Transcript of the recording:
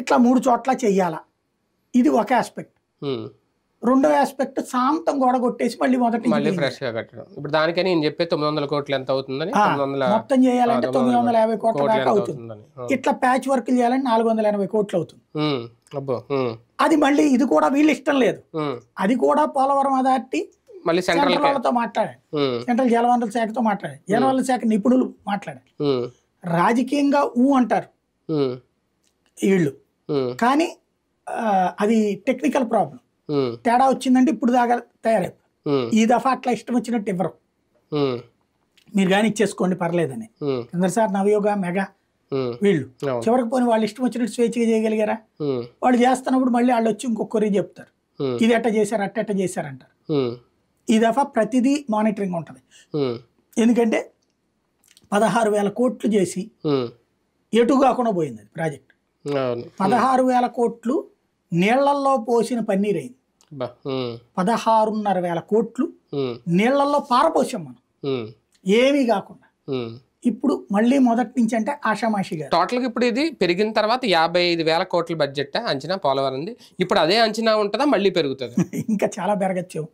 ఇట్లా మూడు చోట్ల చెయ్యాల ఇది ఒక ఆస్పెక్ట్ రెండో ఆస్పెక్ట్ శాంతం గోడ కొట్టేసి మళ్ళీ మొదటి మళ్ళీ ఫ్రెష్ గా కట్టడం ఇప్పుడు దానికని నేను చెప్పే తొమ్మిది వందల కోట్లు ఎంత అవుతుందని మొత్తం చేయాలంటే తొమ్మిది వందల యాభై కోట్ల దాకా అవుతుంది ఇట్లా ప్యాచ్ వర్క్ చేయాలంటే నాలుగు వందల ఎనభై కోట్లు అవుతుంది అది మళ్ళీ ఇది కూడా వీళ్ళు ఇష్టం లేదు అది కూడా పోలవరం అథారిటీ మళ్ళీ సెంట్రల్ వాళ్ళతో మాట్లాడాలి సెంట్రల్ జలవనరుల శాఖతో మాట్లాడాలి జలవనరుల శాఖ నిపుణులు మాట్లాడాలి రాజకీయంగా ఊ అంటారు వీళ్ళు కానీ అది టెక్నికల్ ప్రాబ్లం తేడా వచ్చిందంటే ఇప్పుడు దాకా తయారైపు ఈ దఫా అట్లా ఇష్టం వచ్చినట్టు ఇవ్వరు మీరు కానీ ఇచ్చేసుకోండి పర్లేదని సార్ నవయోగ మెగా వీళ్ళు చివరికి పోయిన వాళ్ళు ఇష్టం వచ్చినట్టు స్వేచ్ఛగా చేయగలిగారా వాళ్ళు చేస్తున్నప్పుడు మళ్ళీ వాళ్ళు వచ్చి ఇంకొకరి చెప్తారు ఇది ఎట్ట చేశారు అట్ట ఎట్ట చేశారంటారు ఈ దఫా ప్రతిదీ మానిటరింగ్ ఉంటుంది ఎందుకంటే పదహారు వేల కోట్లు చేసి ఎటు కాకుండా పోయింది ప్రాజెక్ట్ పదహారు వేల కోట్లు నీళ్లల్లో పోసిన పన్నీర్ అయింది పదహారున్నర వేల కోట్లు నీళ్లల్లో పారపోసాం మనం ఏమీ కాకుండా ఇప్పుడు మళ్ళీ మొదటి నుంచి అంటే ఆషామాషిగా టోటల్ గా ఇప్పుడు ఇది పెరిగిన తర్వాత యాభై ఐదు వేల కోట్ల బడ్జెట్ అంచనా పోలవరంది ఇప్పుడు అదే అంచనా ఉంటుందా మళ్ళీ పెరుగుతుంది ఇంకా చాలా పెరగచ్చు